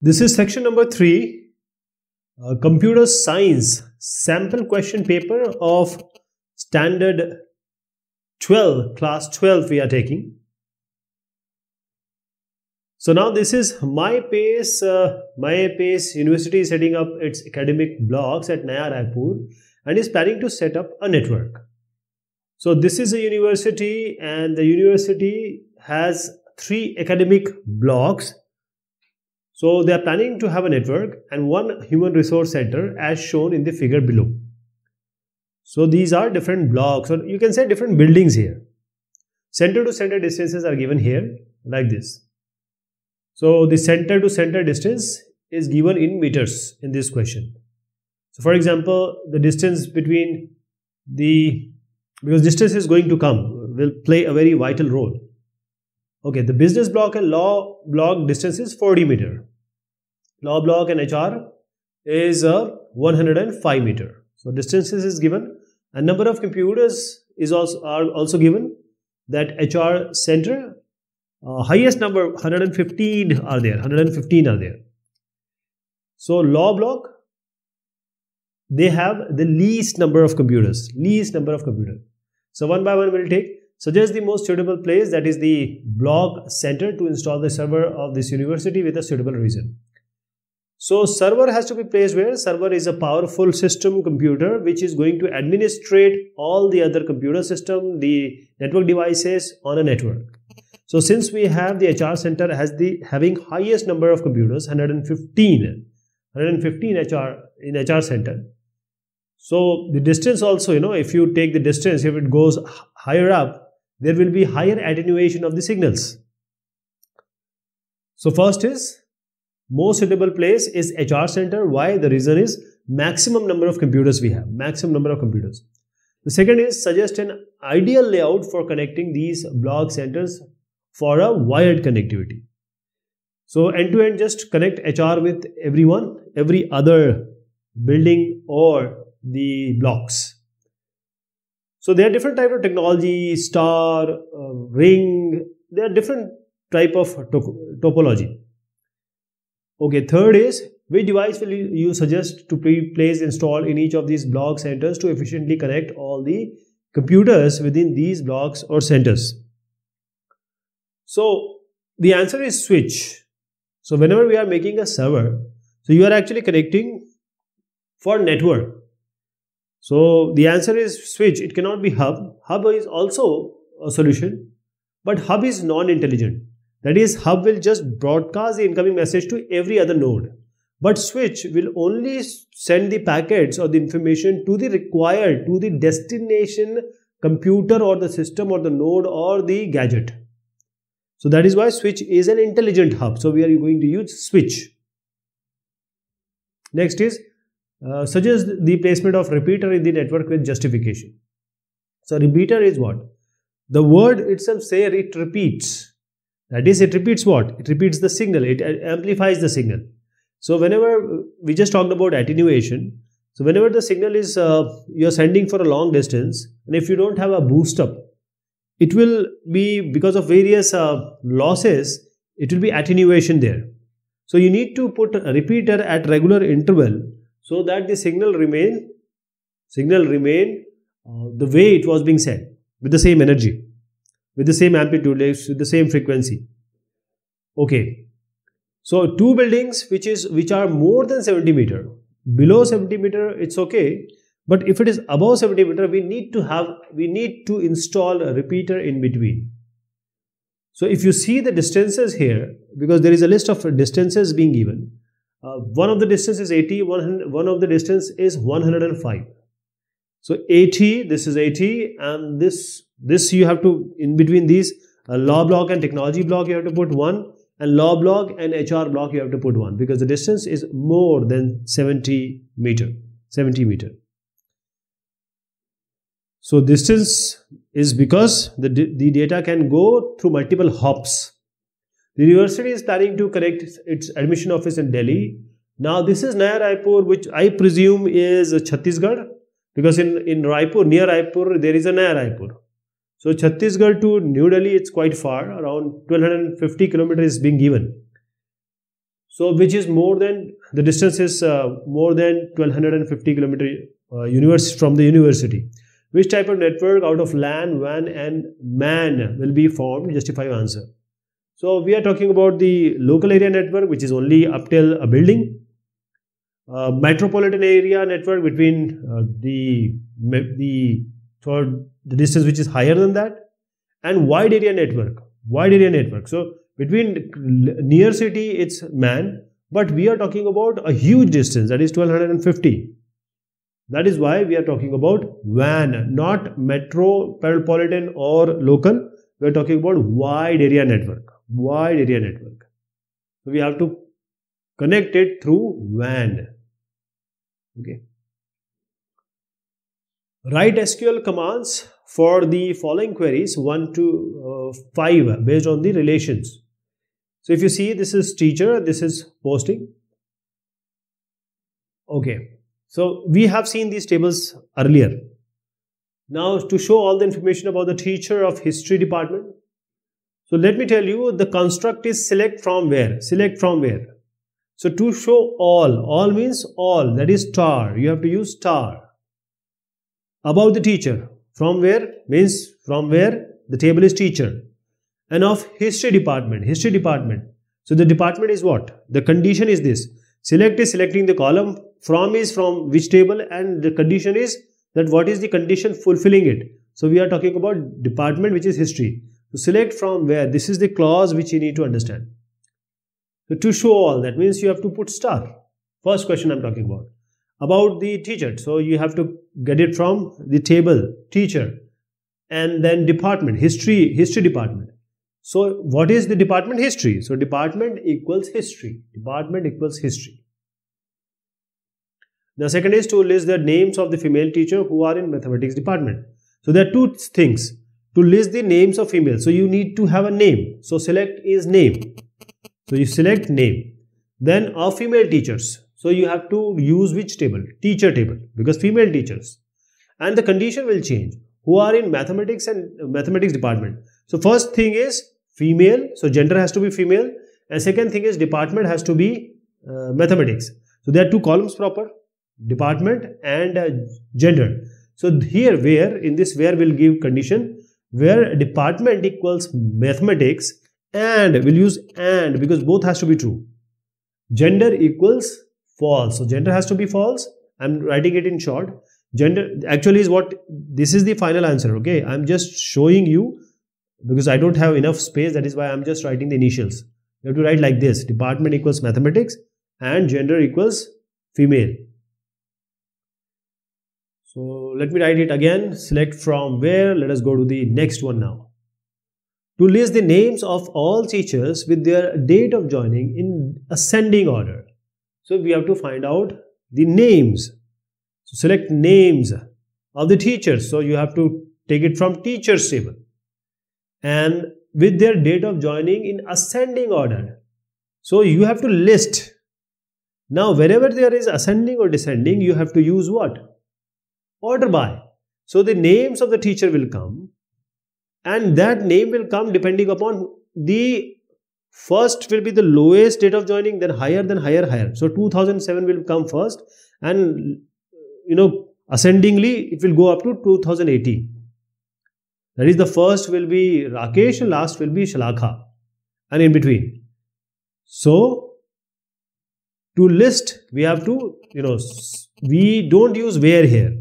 This is section number 3 uh, Computer Science sample question paper of standard 12 class 12 we are taking. So now this is MyPace. Uh, MyPace University is setting up its academic blocks at Naya Raipur and is planning to set up a network. So this is a university and the university has three academic blocks so they are planning to have a network and one human resource center as shown in the figure below. So these are different blocks or you can say different buildings here. Center to center distances are given here like this. So the center to center distance is given in meters in this question. So for example, the distance between the, because distance is going to come, will play a very vital role. Okay, the business block and law block distance is 40 meter. Law block and HR is uh, 105 meter. So distances is given and number of computers is also are also given that HR center uh, highest number 115 are there 115 are there. So law block they have the least number of computers least number of computers. So one by one we'll take suggest the most suitable place that is the block center to install the server of this university with a suitable reason. So server has to be placed where? Server is a powerful system computer which is going to administrate all the other computer system, the network devices on a network. So since we have the HR center has the having highest number of computers, 115, 115 HR in HR center. So the distance also, you know, if you take the distance, if it goes higher up, there will be higher attenuation of the signals. So first is most suitable place is HR center. Why? The reason is maximum number of computers we have, maximum number of computers. The second is suggest an ideal layout for connecting these blog centers for a wired connectivity. So end to end, just connect HR with everyone, every other building or the blocks. So there are different type of technology, star, uh, ring. There are different type of to topology. Okay, third is which device will you suggest to place install installed in each of these block centers to efficiently connect all the computers within these blocks or centers? So the answer is switch. So whenever we are making a server, so you are actually connecting for network. So the answer is switch. It cannot be hub. Hub is also a solution, but hub is non-intelligent. That is, Hub will just broadcast the incoming message to every other node. But switch will only send the packets or the information to the required, to the destination computer or the system or the node or the gadget. So that is why switch is an intelligent hub. So we are going to use switch. Next is uh, suggest the placement of repeater in the network with justification. So repeater is what? The word itself say it repeats. That is, it repeats what? It repeats the signal, it amplifies the signal. So, whenever we just talked about attenuation, so whenever the signal is uh, you're sending for a long distance, and if you don't have a boost up, it will be because of various uh, losses, it will be attenuation there. So you need to put a repeater at regular interval so that the signal remain signal remain uh, the way it was being sent with the same energy with the same amplitude, with the same frequency. Okay. So two buildings which is which are more than 70 meter. Below 70 meter, it's okay. But if it is above 70 meter, we need to have we need to install a repeater in between. So if you see the distances here, because there is a list of distances being given, uh, one of the distance is 80, one, one of the distance is 105. So 80, this is 80 and this this you have to, in between these law block and technology block, you have to put one and law block and HR block, you have to put one because the distance is more than 70 meter, 70 meter. So distance is because the, the data can go through multiple hops. The university is planning to connect its admission office in Delhi. Now this is Naya Raipur which I presume is Chhattisgarh because in, in Raipur, near Raipur, there is a Naya Raipur. So Chhattisgarh to New Delhi, it's quite far, around 1250 kilometers is being given. So which is more than, the distance is uh, more than 1250 kilometers uh, from the university. Which type of network out of LAN, WAN and MAN will be formed? Justify your answer. So we are talking about the local area network which is only up till a building. Uh, metropolitan area network between uh, the, the for the distance which is higher than that and wide area network wide area network so between near city it's man but we are talking about a huge distance that is 1250 that is why we are talking about van not metro, metropolitan or local we are talking about wide area network wide area network so we have to connect it through van okay write SQL commands for the following queries 1 to uh, 5 based on the relations. So if you see this is teacher, this is posting. Okay, so we have seen these tables earlier. Now to show all the information about the teacher of history department. So let me tell you the construct is select from where, select from where. So to show all, all means all that is star, you have to use star about the teacher. From where? Means from where the table is teacher. And of history department. History department. So the department is what? The condition is this. Select is selecting the column. From is from which table and the condition is that what is the condition fulfilling it. So we are talking about department which is history. So select from where. This is the clause which you need to understand. So to show all that means you have to put star. First question I'm talking about about the teacher. So you have to get it from the table, teacher, and then department, history, history department. So what is the department history? So department equals history. Department equals history. The second is to list the names of the female teacher who are in mathematics department. So there are two things. To list the names of female. So you need to have a name. So select is name. So you select name. Then our female teachers. So you have to use which table? Teacher table because female teachers. And the condition will change. Who are in mathematics and uh, mathematics department? So first thing is female. So gender has to be female. And second thing is department has to be uh, mathematics. So there are two columns proper. Department and uh, gender. So here where in this where we'll give condition where department equals mathematics and we'll use and because both has to be true. Gender equals false. So gender has to be false. I'm writing it in short. Gender actually is what this is the final answer. Okay. I'm just showing you because I don't have enough space. That is why I'm just writing the initials. You have to write like this department equals mathematics and gender equals female. So let me write it again. Select from where. Let us go to the next one now to list the names of all teachers with their date of joining in ascending order. So we have to find out the names. So select names of the teachers. So you have to take it from teachers table and with their date of joining in ascending order. So you have to list. Now wherever there is ascending or descending you have to use what? Order by. So the names of the teacher will come and that name will come depending upon the First will be the lowest date of joining, then higher, then higher, higher. So 2007 will come first and you know ascendingly it will go up to 2018. That is the first will be Rakesh and last will be Shalakha and in between. So to list we have to you know we don't use where here.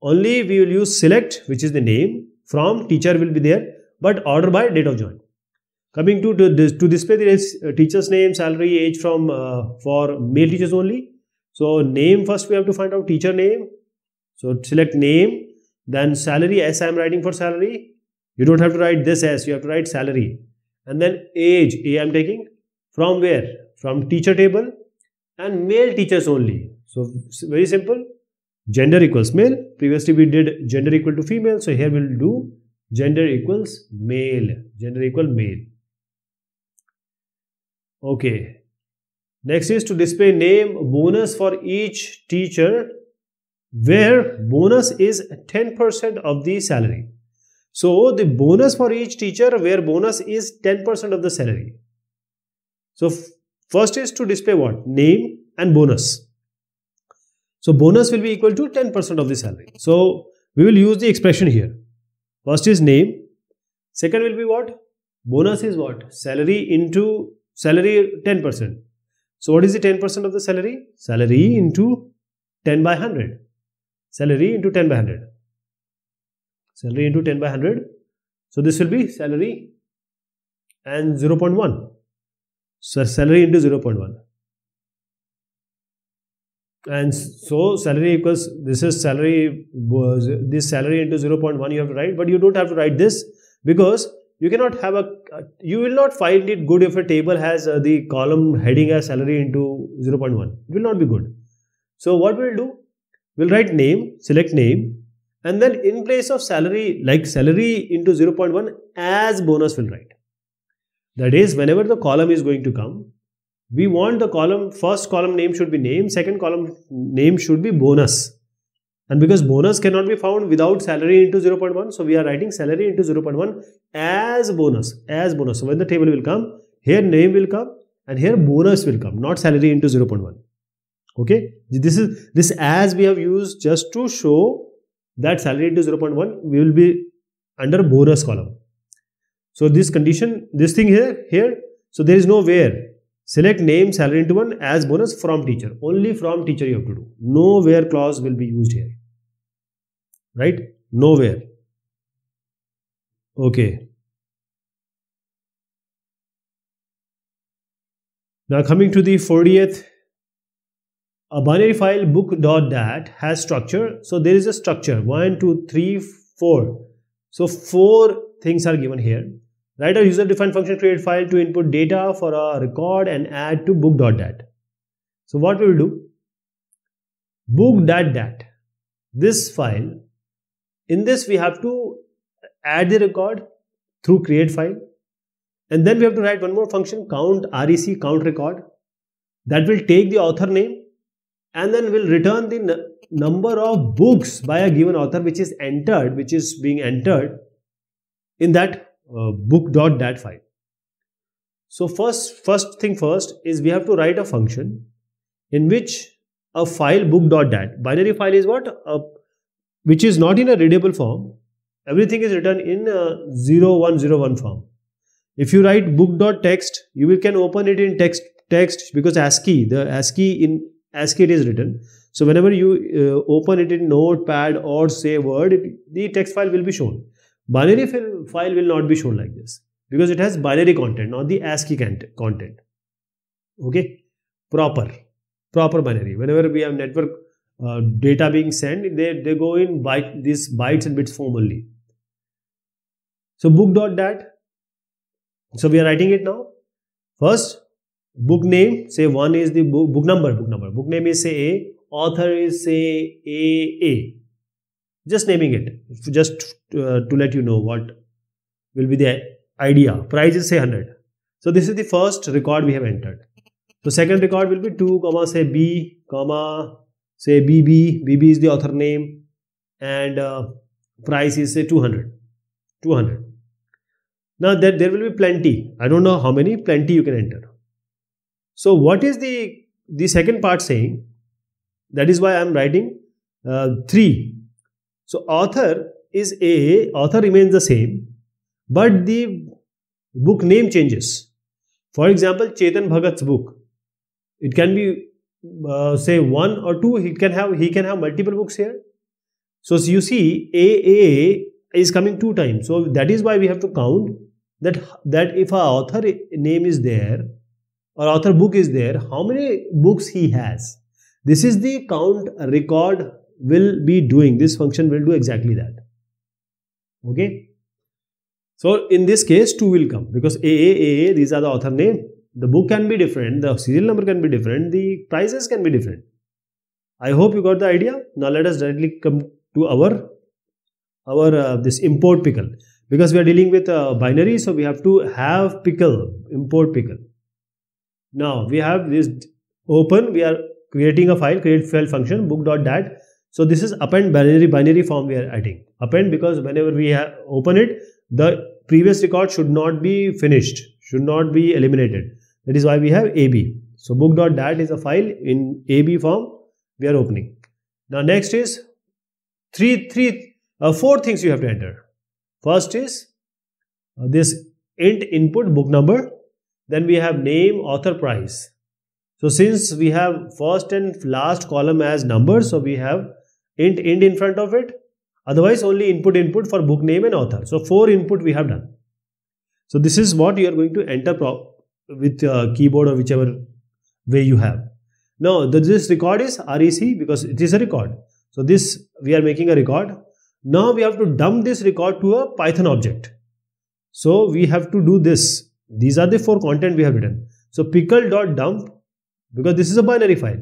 Only we will use select which is the name from teacher will be there but order by date of join. Coming to, to, to display the uh, teacher's name, salary, age from uh, for male teachers only. So name first we have to find out teacher name. So select name, then salary as I am writing for salary. You don't have to write this as, you have to write salary. And then age, A I am taking from where? From teacher table and male teachers only. So very simple, gender equals male. Previously we did gender equal to female. So here we will do gender equals male, gender equal male. Okay. Next is to display name bonus for each teacher where bonus is 10% of the salary. So the bonus for each teacher where bonus is 10% of the salary. So first is to display what? Name and bonus. So bonus will be equal to 10% of the salary. So we will use the expression here. First is name. Second will be what? Bonus is what? Salary into Salary 10%. So what is the 10% of the salary? Salary into 10 by 100. Salary into 10 by 100. Salary into 10 by 100. So this will be salary and 0.1. So salary into 0.1. And so salary equals this is salary this salary into 0.1 you have to write but you don't have to write this because you cannot have a uh, you will not find it good if a table has uh, the column heading as salary into 0.1 it will not be good so what we'll do we'll write name select name and then in place of salary like salary into 0.1 as bonus we'll write that is whenever the column is going to come we want the column first column name should be name second column name should be bonus and because bonus cannot be found without salary into 0.1, so we are writing salary into 0.1 as bonus, as bonus. So when the table will come, here name will come and here bonus will come, not salary into 0.1. Okay, this is this as we have used just to show that salary into 0.1 we will be under bonus column. So this condition, this thing here, here, so there is no where Select name salary into one as bonus from teacher. Only from teacher you have to do. No where clause will be used here. Right? Nowhere. Okay. Now coming to the 40th, a binary file book dot that has structure. So there is a structure 1, 2, 3, 4. So 4 things are given here. Write a user-defined function create file to input data for a record and add to book.dat. So what we will do? Book.dat. This file. In this we have to add the record through create file. And then we have to write one more function count rec count record. That will take the author name and then will return the number of books by a given author which is entered, which is being entered in that dot uh, book.dat file. So first, first thing first is we have to write a function in which a file book.dat binary file is what a, which is not in a readable form. Everything is written in a 0101 form. If you write text, you will can open it in text text because ASCII the ASCII in ASCII it is written. So whenever you uh, open it in Notepad or say Word, it, the text file will be shown. Binary file will not be shown like this because it has binary content, not the ASCII content. Okay, proper, proper binary. Whenever we have network uh, data being sent, they, they go in byte, these bytes and bits form only. So book dot that. So we are writing it now. First, book name, say one is the book, book number, book number. Book name is say A, author is say A A just naming it just uh, to let you know what will be the idea price is say 100 so this is the first record we have entered so second record will be 2 comma say b comma say bb bb is the author name and uh, price is say 200 200 now there, there will be plenty i don't know how many plenty you can enter so what is the the second part saying that is why i am writing uh, 3 so author is A, author remains the same, but the book name changes. For example, Chetan Bhagat's book. It can be uh, say one or two. He can have he can have multiple books here. So you see, A A is coming two times. So that is why we have to count that that if a author name is there or author book is there, how many books he has. This is the count record will be doing this function will do exactly that okay so in this case 2 will come because AA, AA these are the author name the book can be different the serial number can be different the prices can be different I hope you got the idea now let us directly come to our our uh, this import pickle because we are dealing with a uh, binary so we have to have pickle import pickle now we have this open we are creating a file create file function book.dat so this is append binary binary form we are adding. Append because whenever we open it, the previous record should not be finished, should not be eliminated. That is why we have AB. So book.dat is a file in AB form we are opening. Now next is three, three, uh, four things you have to enter. First is uh, this int input book number. Then we have name, author, price. So since we have first and last column as number, so we have int int in front of it otherwise only input input for book name and author so four input we have done so this is what you are going to enter with uh, keyboard or whichever way you have now the, this record is rec because it is a record so this we are making a record now we have to dump this record to a python object so we have to do this these are the four content we have written so pickle.dump because this is a binary file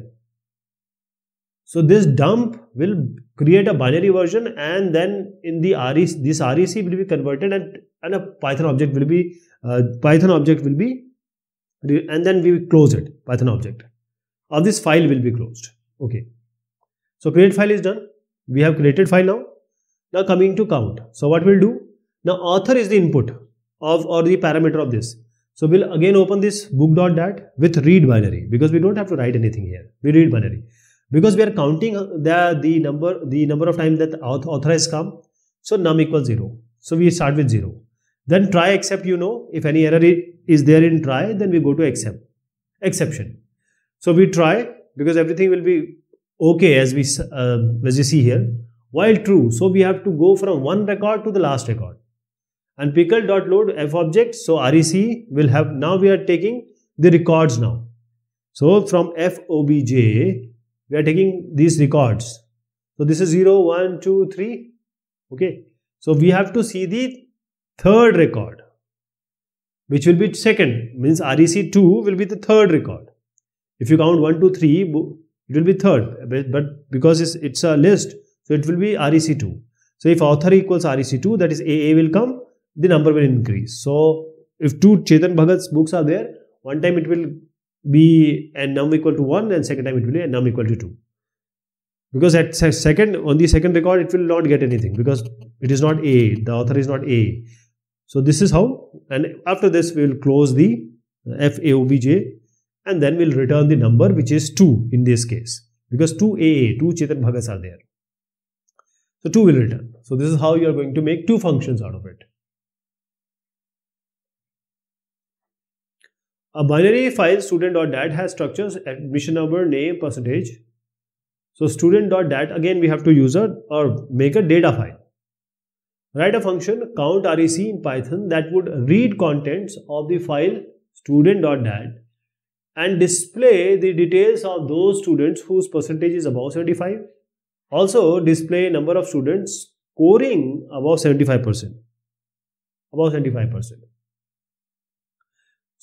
so this dump will create a binary version and then in the REC, this REC will be converted and, and a Python object will be, uh, Python object will be, and then we close it, Python object. Of this file will be closed. Okay. So create file is done. We have created file now. Now coming to count. So what we'll do? Now author is the input of or the parameter of this. So we'll again open this book.dat with read binary because we don't have to write anything here. We read binary because we are counting uh, the, the number the number of times that author has come so num equals 0 so we start with 0 then try except you know if any error is there in try then we go to except exception so we try because everything will be okay as we uh, as you see here while true so we have to go from one record to the last record and pickle dot load f object so rec will have now we are taking the records now so from f obj we are taking these records. So this is 0, 1, 2, 3. Okay. So we have to see the third record, which will be second, means REC2 will be the third record. If you count 1, 2, 3, it will be third, but because it's, it's a list, so it will be REC2. So if author equals REC2, that is AA will come, the number will increase. So if two Chetan Bhagat's books are there, one time it will be and num equal to 1 and second time it will be a num equal to 2 because at second on the second record it will not get anything because it is not a the author is not a so this is how and after this we will close the faobj and then we'll return the number which is 2 in this case because 2 aa 2 chetan bhagas are there so 2 will return so this is how you are going to make two functions out of it A binary file student.dat has structures admission number, name, percentage. So student.dat again we have to use a or make a data file. Write a function count rec in Python that would read contents of the file student.dat and display the details of those students whose percentage is above 75. Also display number of students scoring above 75%. Above 75%.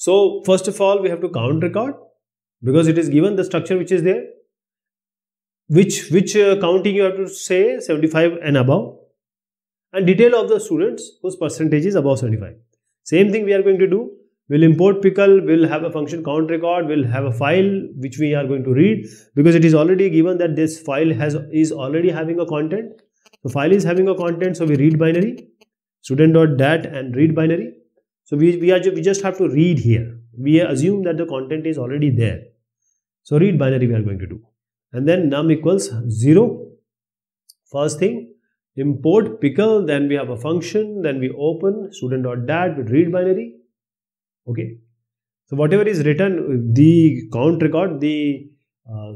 So first of all, we have to count record because it is given the structure which is there. Which, which uh, counting you have to say 75 and above and detail of the students whose percentage is above 75. Same thing we are going to do. We'll import pickle, we'll have a function count record, we'll have a file which we are going to read because it is already given that this file has is already having a content. The file is having a content, so we read binary, student.dat and read binary. So we, we, are, we just have to read here. We assume that the content is already there. So read binary we are going to do. And then num equals 0. First thing, import pickle, then we have a function, then we open student.dat with read binary. Okay. So whatever is written, the count record, the uh,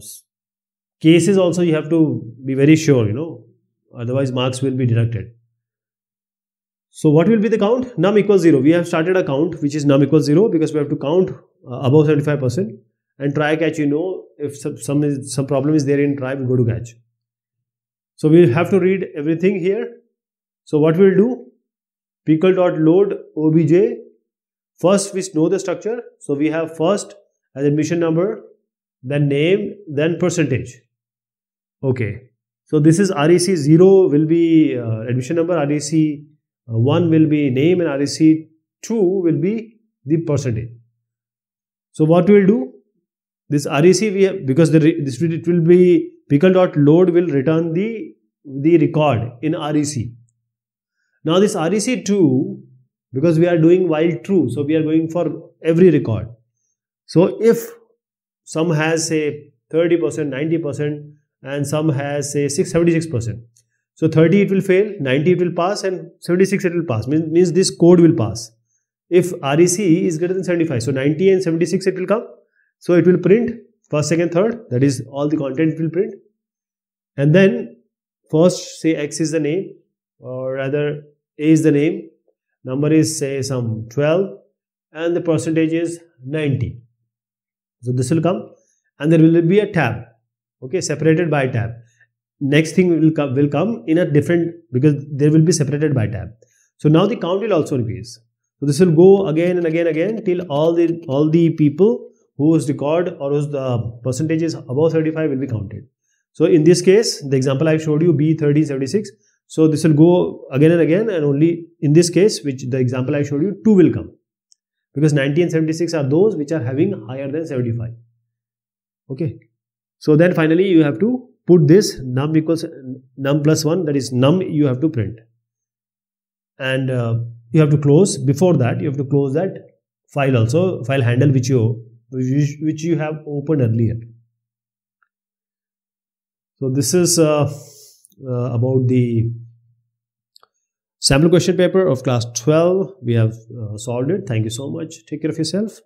cases also you have to be very sure, you know, otherwise marks will be deducted. So what will be the count? Num equals 0. We have started a count which is num equals 0 because we have to count uh, above 75% and try catch you know if some, some, is, some problem is there in try we go to catch. So we have to read everything here. So what we'll do? Pickle.load obj. First we know the structure. So we have first as admission number, then name, then percentage. Okay. So this is REC 0 will be uh, admission number, REC uh, one will be name and REC, two will be the percentage. So what we will do? This REC we have because the this it will be pickle dot load will return the the record in REC. Now this REC2 because we are doing while true, so we are going for every record. So if some has say 30%, 90% and some has say 676%. So 30 it will fail, 90 it will pass and 76 it will pass. Means, means this code will pass. If REC is greater than 75, so 90 and 76 it will come. So it will print first, second, third. That is all the content will print. And then first say X is the name or rather A is the name. Number is say some 12 and the percentage is 90. So this will come and there will be a tab. Okay, separated by tab next thing will come, will come in a different because there will be separated by tab so now the count will also increase so this will go again and again and again till all the all the people whose record or whose the uh, percentage is above 35 will be counted so in this case the example i showed you b1376 so this will go again and again and only in this case which the example i showed you 2 will come because 90 and 76 are those which are having higher than 75 okay so then finally you have to put this num equals num plus 1 that is num you have to print and uh, you have to close before that you have to close that file also file handle which you which you have opened earlier so this is uh, uh, about the sample question paper of class 12 we have uh, solved it thank you so much take care of yourself